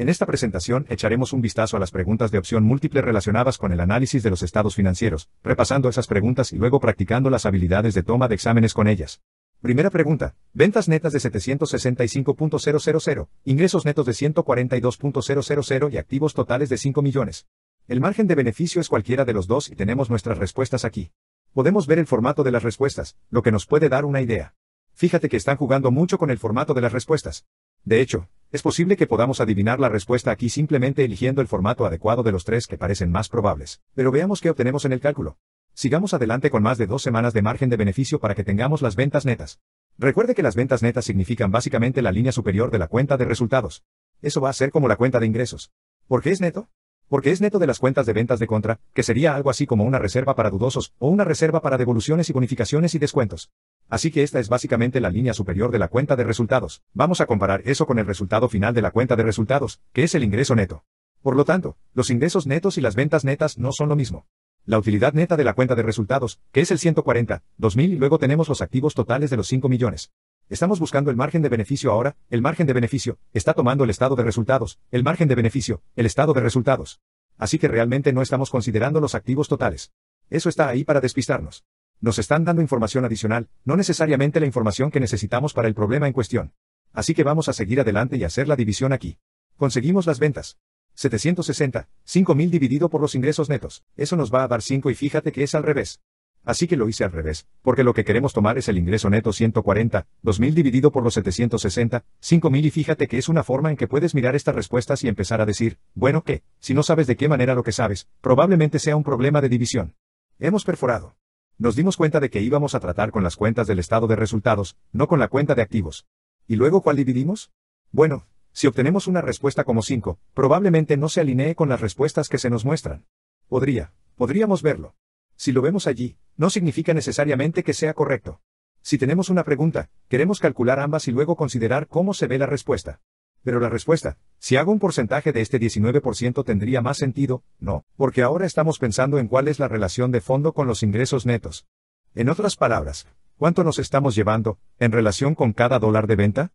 En esta presentación echaremos un vistazo a las preguntas de opción múltiple relacionadas con el análisis de los estados financieros, repasando esas preguntas y luego practicando las habilidades de toma de exámenes con ellas. Primera pregunta. Ventas netas de 765.000, ingresos netos de 142.000 y activos totales de 5 millones. El margen de beneficio es cualquiera de los dos y tenemos nuestras respuestas aquí. Podemos ver el formato de las respuestas, lo que nos puede dar una idea. Fíjate que están jugando mucho con el formato de las respuestas. De hecho, es posible que podamos adivinar la respuesta aquí simplemente eligiendo el formato adecuado de los tres que parecen más probables, pero veamos qué obtenemos en el cálculo. Sigamos adelante con más de dos semanas de margen de beneficio para que tengamos las ventas netas. Recuerde que las ventas netas significan básicamente la línea superior de la cuenta de resultados. Eso va a ser como la cuenta de ingresos. ¿Por qué es neto? Porque es neto de las cuentas de ventas de contra, que sería algo así como una reserva para dudosos, o una reserva para devoluciones y bonificaciones y descuentos. Así que esta es básicamente la línea superior de la cuenta de resultados. Vamos a comparar eso con el resultado final de la cuenta de resultados, que es el ingreso neto. Por lo tanto, los ingresos netos y las ventas netas no son lo mismo. La utilidad neta de la cuenta de resultados, que es el 140, 2000 y luego tenemos los activos totales de los 5 millones. Estamos buscando el margen de beneficio ahora, el margen de beneficio, está tomando el estado de resultados, el margen de beneficio, el estado de resultados. Así que realmente no estamos considerando los activos totales. Eso está ahí para despistarnos. Nos están dando información adicional, no necesariamente la información que necesitamos para el problema en cuestión. Así que vamos a seguir adelante y hacer la división aquí. Conseguimos las ventas. 760, 5000 dividido por los ingresos netos, eso nos va a dar 5 y fíjate que es al revés. Así que lo hice al revés, porque lo que queremos tomar es el ingreso neto 140, 2000 dividido por los 760, 5000 y fíjate que es una forma en que puedes mirar estas respuestas y empezar a decir, bueno que, si no sabes de qué manera lo que sabes, probablemente sea un problema de división. Hemos perforado. Nos dimos cuenta de que íbamos a tratar con las cuentas del estado de resultados, no con la cuenta de activos. ¿Y luego cuál dividimos? Bueno, si obtenemos una respuesta como 5, probablemente no se alinee con las respuestas que se nos muestran. Podría, podríamos verlo. Si lo vemos allí, no significa necesariamente que sea correcto. Si tenemos una pregunta, queremos calcular ambas y luego considerar cómo se ve la respuesta. Pero la respuesta, si hago un porcentaje de este 19% tendría más sentido, no, porque ahora estamos pensando en cuál es la relación de fondo con los ingresos netos. En otras palabras, ¿cuánto nos estamos llevando, en relación con cada dólar de venta?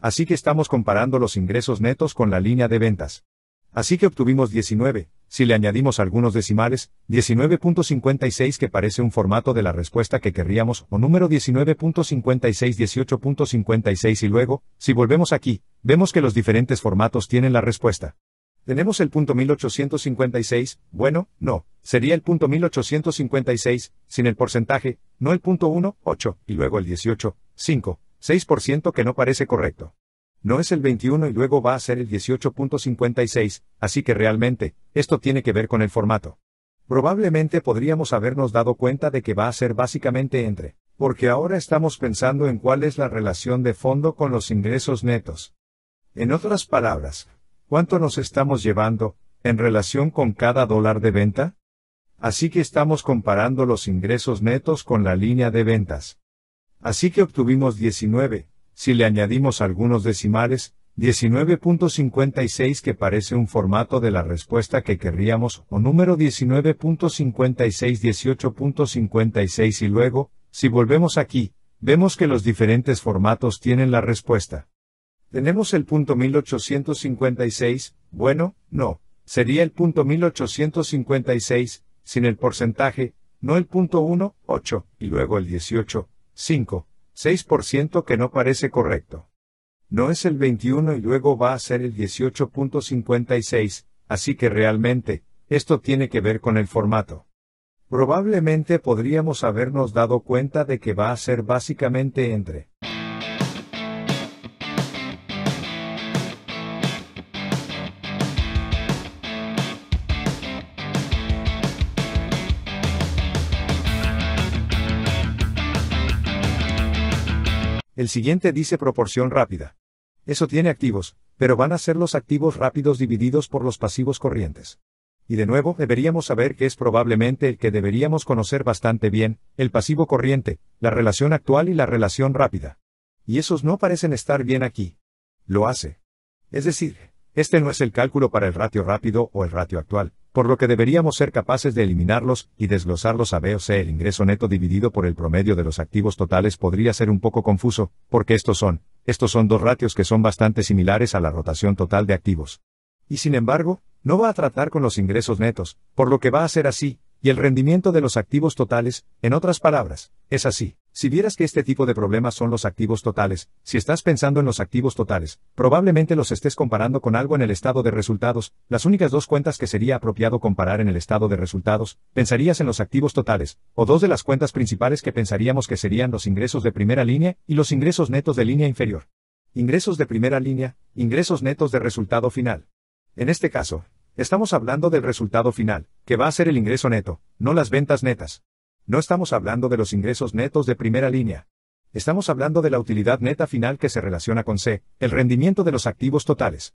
Así que estamos comparando los ingresos netos con la línea de ventas. Así que obtuvimos 19, si le añadimos algunos decimales, 19.56 que parece un formato de la respuesta que querríamos, o número 19.56 18.56 y luego, si volvemos aquí, Vemos que los diferentes formatos tienen la respuesta. Tenemos el punto 1856, bueno, no, sería el punto 1856, sin el porcentaje, no el punto 1, 8, y luego el 18, 5, 6% que no parece correcto. No es el 21 y luego va a ser el 18.56, así que realmente, esto tiene que ver con el formato. Probablemente podríamos habernos dado cuenta de que va a ser básicamente entre, porque ahora estamos pensando en cuál es la relación de fondo con los ingresos netos. En otras palabras, ¿cuánto nos estamos llevando, en relación con cada dólar de venta? Así que estamos comparando los ingresos netos con la línea de ventas. Así que obtuvimos 19, si le añadimos algunos decimales, 19.56 que parece un formato de la respuesta que querríamos, o número 19.56 18.56 y luego, si volvemos aquí, vemos que los diferentes formatos tienen la respuesta. Tenemos el punto 1856, bueno, no, sería el punto 1856, sin el porcentaje, no el punto 1, 8, y luego el 18, 5, 6% que no parece correcto. No es el 21 y luego va a ser el 18.56, así que realmente, esto tiene que ver con el formato. Probablemente podríamos habernos dado cuenta de que va a ser básicamente entre El siguiente dice proporción rápida. Eso tiene activos, pero van a ser los activos rápidos divididos por los pasivos corrientes. Y de nuevo, deberíamos saber que es probablemente el que deberíamos conocer bastante bien, el pasivo corriente, la relación actual y la relación rápida. Y esos no parecen estar bien aquí. Lo hace. Es decir, este no es el cálculo para el ratio rápido o el ratio actual, por lo que deberíamos ser capaces de eliminarlos y desglosarlos a B o C. El ingreso neto dividido por el promedio de los activos totales podría ser un poco confuso, porque estos son, estos son dos ratios que son bastante similares a la rotación total de activos. Y sin embargo, no va a tratar con los ingresos netos, por lo que va a ser así, y el rendimiento de los activos totales, en otras palabras, es así. Si vieras que este tipo de problemas son los activos totales, si estás pensando en los activos totales, probablemente los estés comparando con algo en el estado de resultados, las únicas dos cuentas que sería apropiado comparar en el estado de resultados, pensarías en los activos totales, o dos de las cuentas principales que pensaríamos que serían los ingresos de primera línea y los ingresos netos de línea inferior. Ingresos de primera línea, ingresos netos de resultado final. En este caso, estamos hablando del resultado final, que va a ser el ingreso neto, no las ventas netas. No estamos hablando de los ingresos netos de primera línea. Estamos hablando de la utilidad neta final que se relaciona con C, el rendimiento de los activos totales.